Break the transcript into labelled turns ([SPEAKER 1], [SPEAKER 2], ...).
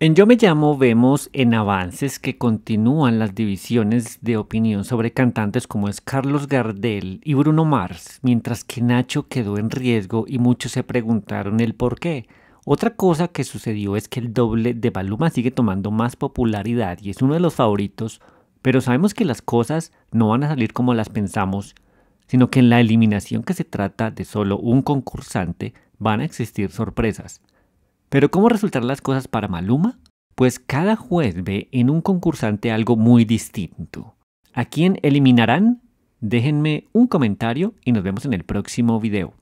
[SPEAKER 1] En Yo Me Llamo vemos en avances que continúan las divisiones de opinión sobre cantantes como es Carlos Gardel y Bruno Mars, mientras que Nacho quedó en riesgo y muchos se preguntaron el por qué. Otra cosa que sucedió es que el doble de Baluma sigue tomando más popularidad y es uno de los favoritos, pero sabemos que las cosas no van a salir como las pensamos, sino que en la eliminación que se trata de solo un concursante van a existir sorpresas. Pero ¿cómo resultarán las cosas para Maluma? Pues cada juez ve en un concursante algo muy distinto. ¿A quién eliminarán? Déjenme un comentario y nos vemos en el próximo video.